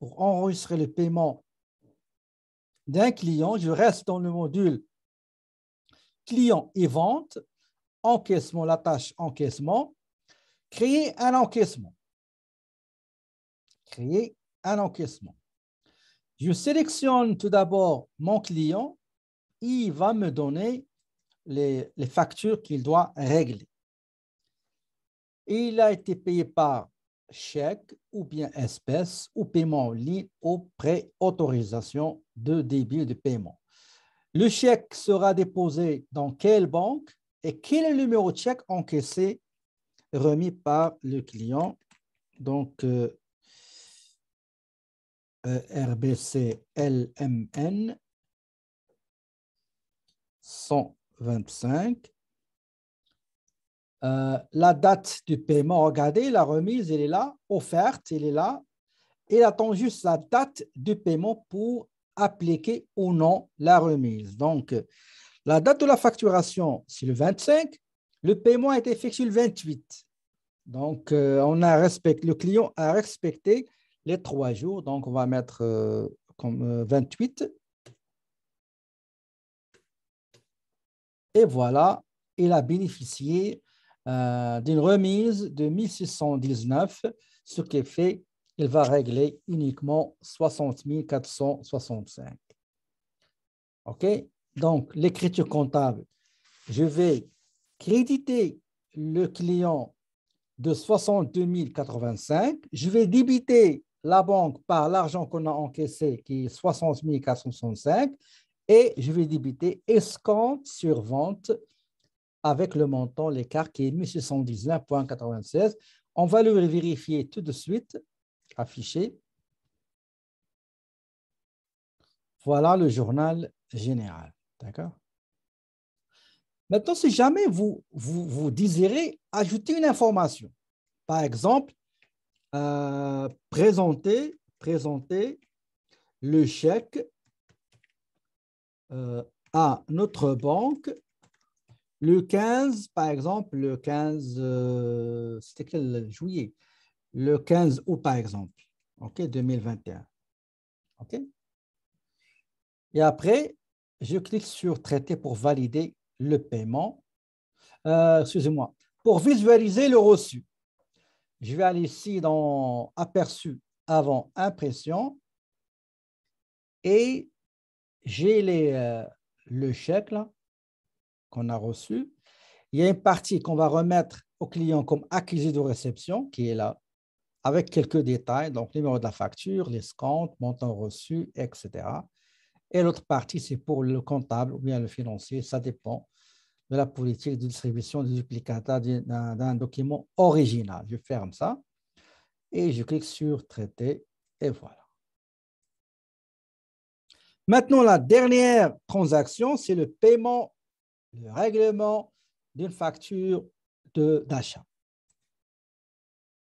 pour enregistrer le paiement d'un client, je reste dans le module client et vente, encaissement, la tâche encaissement, créer un encaissement. Créer un encaissement. Je sélectionne tout d'abord mon client, il va me donner les factures qu'il doit régler. Il a été payé par chèque ou bien espèce ou paiement lié aux préautorisations autorisation de débit de paiement. Le chèque sera déposé dans quelle banque et quel est le numéro de chèque encaissé remis par le client. Donc, RBC LMN 125 euh, la date du paiement. Regardez, la remise, elle est là, offerte, elle est là. Il attend juste la date du paiement pour appliquer ou non la remise. Donc, la date de la facturation, c'est le 25. Le paiement a été effectué le 28. Donc, euh, on a le client a respecté les trois jours. Donc, on va mettre euh, comme 28. Et voilà, il a bénéficié euh, d'une remise de 1619, ce qui fait qu'il va régler uniquement 60 465. OK? Donc, l'écriture comptable, je vais créditer le client de 62 085. Je vais débiter la banque par l'argent qu'on a encaissé, qui est 60 465, et je vais débiter escompte sur vente avec le montant, l'écart qui est 1619,96. On va le vérifier tout de suite. Afficher. Voilà le journal général. D'accord Maintenant, si jamais vous, vous, désirez ajouter une information, par exemple, euh, présenter, présenter le chèque euh, à notre banque le 15, par exemple, le 15, euh, c'était quel juillet Le 15 août, par exemple, OK, 2021. OK Et après, je clique sur Traiter pour valider le paiement. Euh, excusez-moi. Pour visualiser le reçu, je vais aller ici dans Aperçu avant impression et j'ai euh, le chèque là qu'on a reçu. Il y a une partie qu'on va remettre au client comme accusé de réception, qui est là, avec quelques détails, donc numéro de la facture, les montant reçu, etc. Et l'autre partie, c'est pour le comptable ou bien le financier, ça dépend de la politique de distribution du duplicata d'un document original. Je ferme ça et je clique sur traiter et voilà. Maintenant, la dernière transaction, c'est le paiement le règlement d'une facture d'achat.